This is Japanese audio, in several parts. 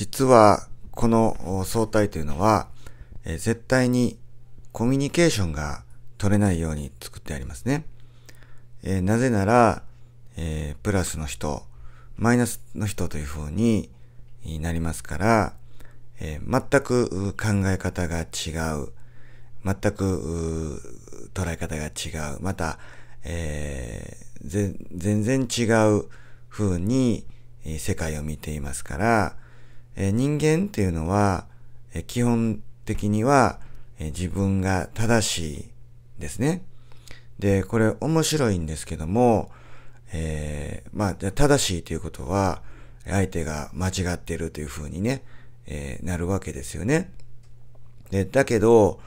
実はこの相対というのは、え絶対にコミュニケーションが取れないように作ってありますね。えなぜなら、えプラスの人、マイナスの人という風になりますから、え全く考え方が違う、全く捉え方が違う、また、えー、全然違う風に世界を見ていますから、え人間っていうのは、え基本的には、え自分が正しいですね。で、これ面白いんですけども、えー、まあ、正しいということは、相手が間違ってるというふうにね、えー、なるわけですよね。で、だけど、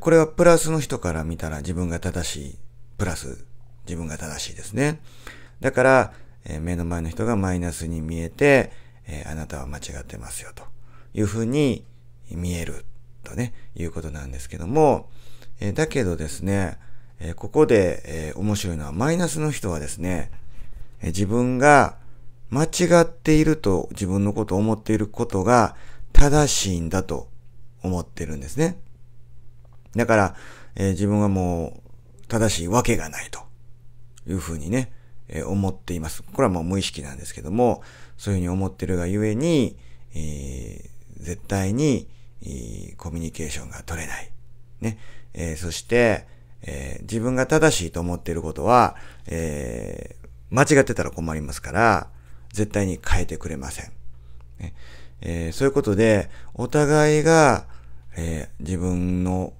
これはプラスの人から見たら自分が正しい、プラス自分が正しいですね。だから、えー、目の前の人がマイナスに見えて、えー、あなたは間違ってますよというふうに見えるとね、いうことなんですけども、えー、だけどですね、えー、ここで、えー、面白いのはマイナスの人はですね、えー、自分が間違っていると自分のことを思っていることが正しいんだと思ってるんですね。だから、えー、自分はもう正しいわけがないというふうにね、え思っています。これはもう無意識なんですけども、そういうふうに思ってるがゆえに、えー、絶対に、えー、コミュニケーションが取れない。ね。えー、そして、え自分が正しいと思っていることは、え間違ってたら困りますから、絶対に変えてくれません。ねえそういうことで、お互いが、え自分の、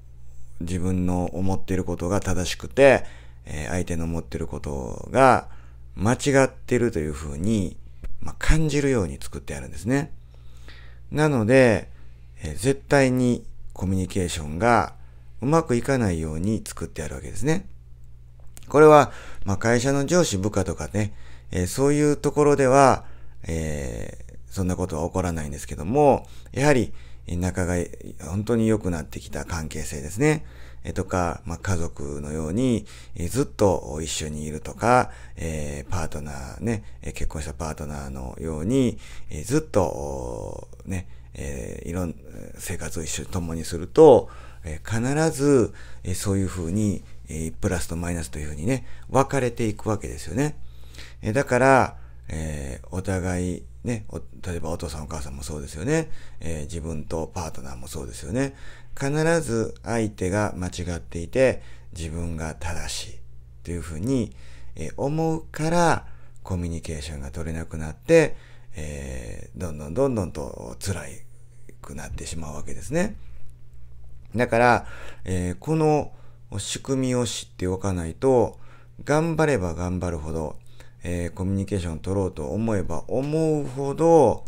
自分の思っていることが正しくて、えー、相手の持ってることが間違ってるというふうに、まあ、感じるように作ってあるんですね。なので、えー、絶対にコミュニケーションがうまくいかないように作ってあるわけですね。これは、まあ、会社の上司部下とかね、えー、そういうところでは、えー、そんなことは起こらないんですけども、やはり仲が本当に良くなってきた関係性ですね。とか、まあ、家族のように、ずっと一緒にいるとか、えー、パートナーね、結婚したパートナーのように、ずっと、ね、えー、いろん、生活を一緒に共にすると、必ず、そういうふうに、プラスとマイナスというふうにね、分かれていくわけですよね。だから、えー、お互いね、例えばお父さんお母さんもそうですよね、えー、自分とパートナーもそうですよね。必ず相手が間違っていて自分が正しいというふうに、えー、思うからコミュニケーションが取れなくなって、えー、どんどんどんどんと辛いくなってしまうわけですね。だから、えー、この仕組みを知っておかないと、頑張れば頑張るほどえー、コミュニケーションを取ろうと思えば思うほど、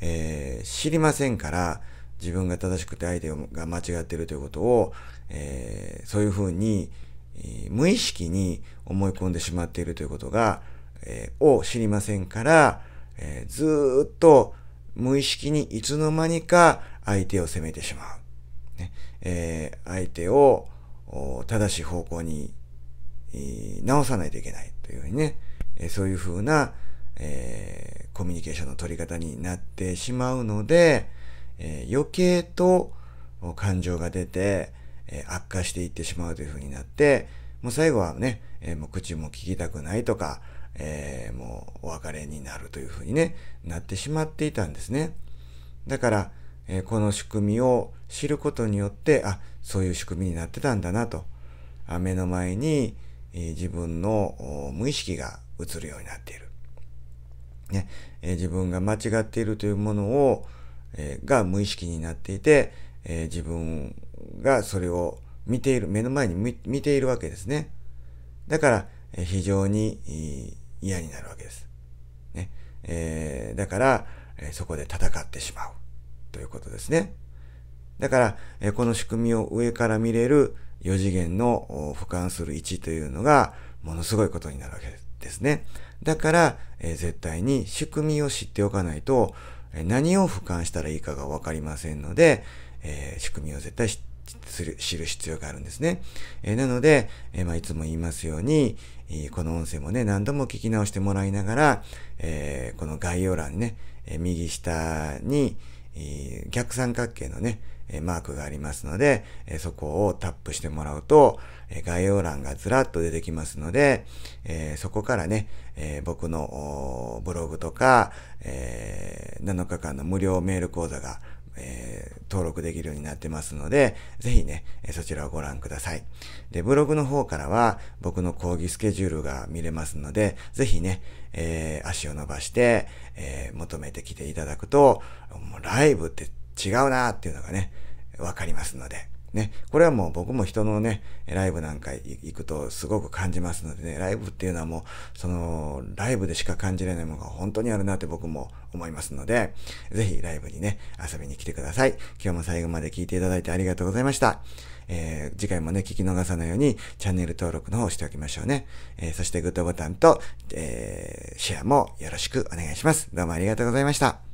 えー、知りませんから、自分が正しくて相手が間違っているということを、えー、そういうふうに、え無意識に思い込んでしまっているということが、えを知りませんから、えずっと無意識にいつの間にか相手を責めてしまう。ねえ相手を正しい方向に、え直さないといけないというふうにね、えそういう風な、えー、コミュニケーションの取り方になってしまうので、えー、余計と感情が出て、えー、悪化していってしまうという風になって、もう最後はね、えもう口も聞きたくないとか、えもうお別れになるという風にね、なってしまっていたんですね。だから、えこの仕組みを知ることによって、あ、そういう仕組みになってたんだなと。目の前に、え自分の無意識が映るようになっている。ねえー、自分が間違っているというものを、えー、が無意識になっていて、えー、自分がそれを見ている、目の前に見ているわけですね。だから、えー、非常に嫌になるわけです。ねえー、だから、えー、そこで戦ってしまうということですね。だから、えー、この仕組みを上から見れる4次元の俯瞰する位置というのがものすごいことになるわけです。ですね。だから、えー、絶対に仕組みを知っておかないと、え何を俯瞰したらいいかがわかりませんので、えー、仕組みを絶対知る必要があるんですね。えー、なので、えまあ、いつも言いますように、この音声もね、何度も聞き直してもらいながら、えこの概要欄ね、え右下に、え逆三角形のね、えマークがありますので、えそこをタップしてもらうと、え概要欄がずらっと出てきますので、えそこからね、え僕のブログとか、え7日間の無料メール講座が登録できるようになってますので、ぜひね、そちらをご覧ください。で、ブログの方からは僕の講義スケジュールが見れますので、ぜひね、えー、足を伸ばして、えー、求めてきていただくと、もうライブって違うなーっていうのがね、わかりますので、ね、これはもう僕も人のね、ライブなんか行くとすごく感じますのでね、ライブっていうのはもう、その、ライブでしか感じれないものが本当にあるなって僕も思いますので、ぜひライブにね、遊びに来てください。今日も最後まで聞いていただいてありがとうございました。えー、次回もね、聞き逃さないようにチャンネル登録の方をしておきましょうね。えー、そしてグッドボタンと、えー、シェアもよろしくお願いします。どうもありがとうございました。